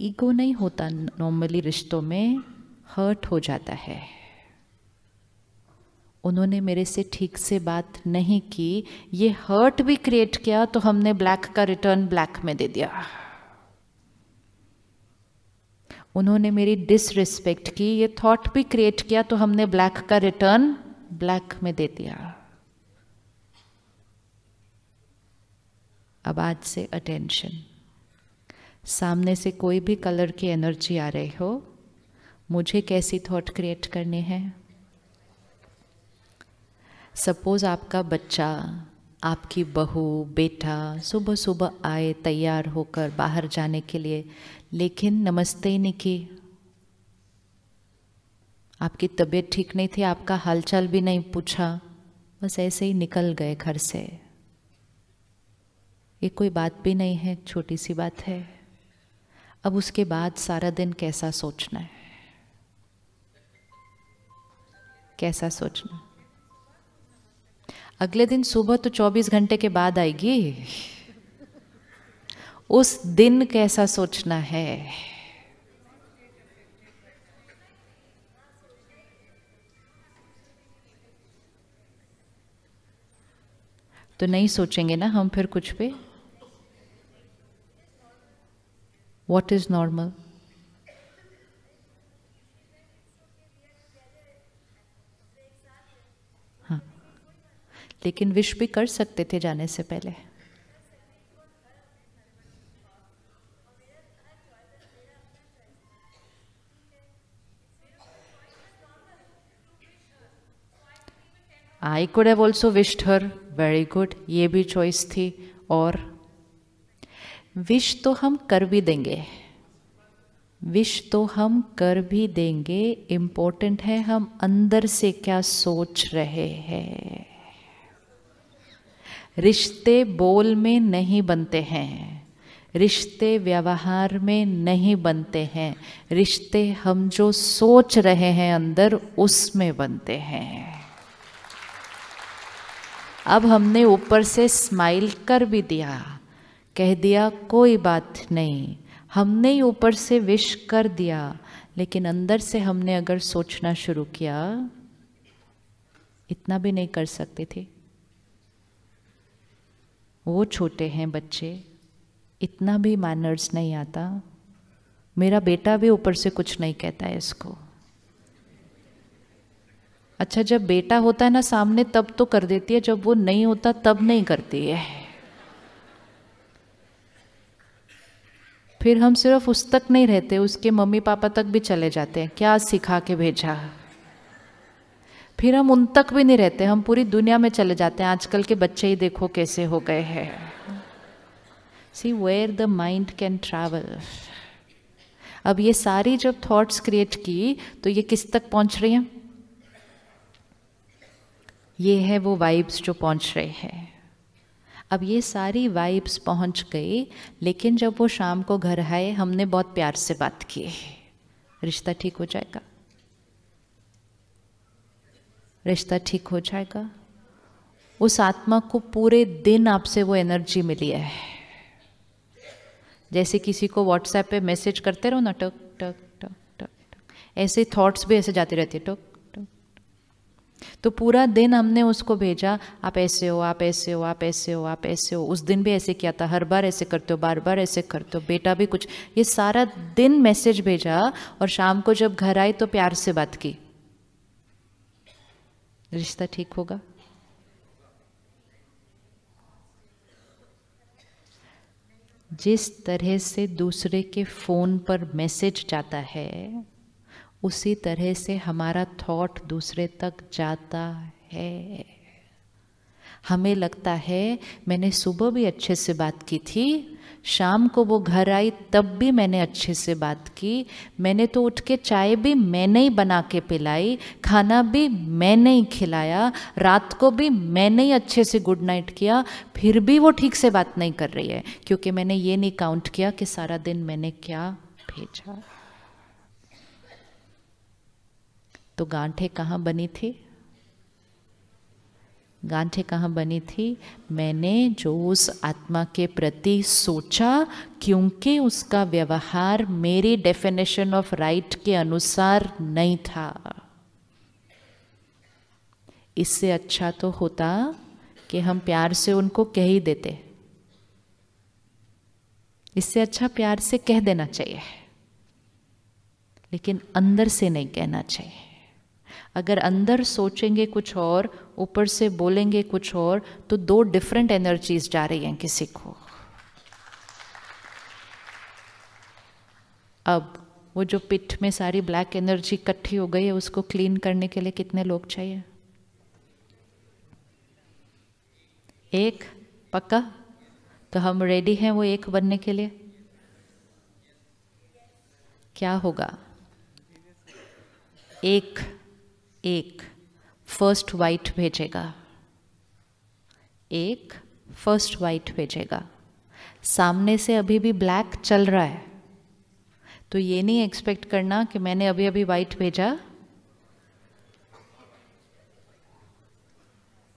Ego नहीं होता normally रिश्तों में हर्ट हो जाता है उन्होंने मेरे से ठीक से बात नहीं की ये हर्ट भी क्रिएट किया तो हमने ब्लैक का रिटर्न ब्लैक में दे दिया उन्होंने मेरी डिसरिस्पेक्ट की ये थॉट भी क्रिएट किया तो हमने ब्लैक का रिटर्न ब्लैक में दे दिया अब आज से अटेंशन सामने से कोई भी कलर की एनर्जी आ रही हो मुझे कैसी थॉट क्रिएट करनी है सपोज़ आपका बच्चा आपकी बहू बेटा सुबह सुबह आए तैयार होकर बाहर जाने के लिए लेकिन नमस्ते ही नहीं की आपकी तबीयत ठीक नहीं थी आपका हालचाल भी नहीं पूछा बस ऐसे ही निकल गए घर से ये कोई बात भी नहीं है छोटी सी बात है अब उसके बाद सारा दिन कैसा सोचना है कैसा सोचना अगले दिन सुबह तो 24 घंटे के बाद आएगी उस दिन कैसा सोचना है तो नहीं सोचेंगे ना हम फिर कुछ पे what is normal. हाँ लेकिन विश भी कर सकते थे जाने से पहले I could have also wished her very good ये भी चॉइस थी और विश तो हम कर भी देंगे विश तो हम कर भी देंगे इम्पोर्टेंट है हम अंदर से क्या सोच रहे हैं रिश्ते बोल में नहीं बनते हैं रिश्ते व्यवहार में नहीं बनते हैं रिश्ते हम जो सोच रहे हैं अंदर उसमें बनते हैं अब हमने ऊपर से स्माइल कर भी दिया कह दिया कोई बात नहीं हमने ही ऊपर से विश कर दिया लेकिन अंदर से हमने अगर सोचना शुरू किया इतना भी नहीं कर सकते थे वो छोटे हैं बच्चे इतना भी मैनर्स नहीं आता मेरा बेटा भी ऊपर से कुछ नहीं कहता है इसको अच्छा जब बेटा होता है ना सामने तब तो कर देती है जब वो नहीं होता तब नहीं करती है फिर हम सिर्फ उस तक नहीं रहते उसके मम्मी पापा तक भी चले जाते हैं क्या सिखा के भेजा फिर हम उन तक भी नहीं रहते हम पूरी दुनिया में चले जाते हैं आजकल के बच्चे ही देखो कैसे हो गए हैं see where the mind can travel अब ये सारी जब थॉट्स क्रिएट की तो ये किस तक पहुंच रही हैं ये है वो वाइब्स जो पहुंच रहे हैं अब ये सारी वाइब्स पहुंच गई लेकिन जब वो शाम को घर आए हमने बहुत प्यार से बात की रिश्ता ठीक हो जाएगा रिश्ता ठीक हो जाएगा उस आत्मा को पूरे दिन आपसे वो एनर्जी मिली है जैसे किसी को व्हाट्सएप पे मैसेज करते रहो ना टक टक टक टक ऐसे थॉट्स भी ऐसे जाते रहते टक तो पूरा दिन हमने उसको भेजा आप ऐसे हो आप ऐसे हो आप ऐसे हो आप ऐसे हो उस दिन भी ऐसे किया था हर बार ऐसे करते हो बार बार ऐसे करते हो बेटा भी कुछ ये सारा दिन मैसेज भेजा और शाम को जब घर आई तो प्यार से बात की रिश्ता ठीक होगा जिस तरह से दूसरे के फ़ोन पर मैसेज जाता है उसी तरह से हमारा थॉट दूसरे तक जाता है हमें लगता है मैंने सुबह भी अच्छे से बात की थी शाम को वो घर आई तब भी मैंने अच्छे से बात की मैंने तो उठ के चाय भी मैंने ही बना के पिलाई खाना भी मैंने ही खिलाया रात को भी मैंने ही अच्छे से गुड नाइट किया फिर भी वो ठीक से बात नहीं कर रही है क्योंकि मैंने ये नहीं काउंट किया कि सारा दिन मैंने क्या भेजा तो गांठे कहाँ बनी थी गांठे कहाँ बनी थी मैंने जो उस आत्मा के प्रति सोचा क्योंकि उसका व्यवहार मेरी डेफिनेशन ऑफ राइट के अनुसार नहीं था इससे अच्छा तो होता कि हम प्यार से उनको कह ही देते इससे अच्छा प्यार से कह देना चाहिए लेकिन अंदर से नहीं कहना चाहिए अगर अंदर सोचेंगे कुछ और ऊपर से बोलेंगे कुछ और तो दो डिफरेंट एनर्जीज जा रही हैं किसी को अब वो जो पिट में सारी ब्लैक एनर्जी इकट्ठी हो गई है उसको क्लीन करने के लिए कितने लोग चाहिए एक पक्का तो हम रेडी हैं वो एक बनने के लिए क्या होगा एक एक फर्स्ट वाइट भेजेगा एक फर्स्ट वाइट भेजेगा सामने से अभी भी ब्लैक चल रहा है तो ये नहीं एक्सपेक्ट करना कि मैंने अभी अभी वाइट भेजा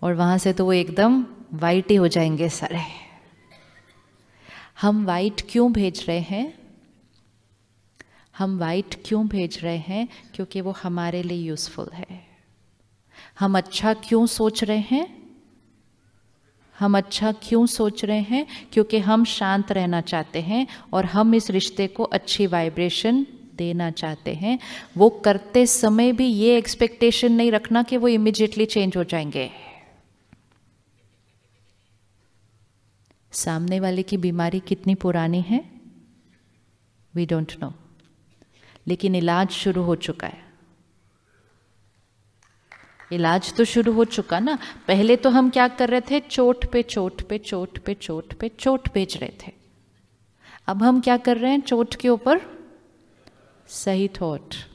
और वहां से तो वो एकदम वाइट ही हो जाएंगे सारे हम वाइट क्यों भेज रहे हैं हम वाइट क्यों भेज रहे हैं क्योंकि वो हमारे लिए यूज़फुल है हम अच्छा क्यों सोच रहे हैं हम अच्छा क्यों सोच रहे हैं क्योंकि हम शांत रहना चाहते हैं और हम इस रिश्ते को अच्छी वाइब्रेशन देना चाहते हैं वो करते समय भी ये एक्सपेक्टेशन नहीं रखना कि वो इमिजिएटली चेंज हो जाएंगे सामने वाले की बीमारी कितनी पुरानी है वी डोंट नो लेकिन इलाज शुरू हो चुका है इलाज तो शुरू हो चुका ना पहले तो हम क्या कर रहे थे चोट पे चोट पे चोट पे चोट पे चोट भेज रहे थे अब हम क्या कर रहे हैं चोट के ऊपर सही थॉट